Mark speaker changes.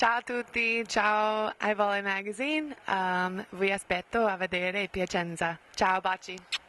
Speaker 1: Ciao a tutti, ciao iVolley Magazine, um, vi aspetto a vedere Piacenza. Ciao, baci!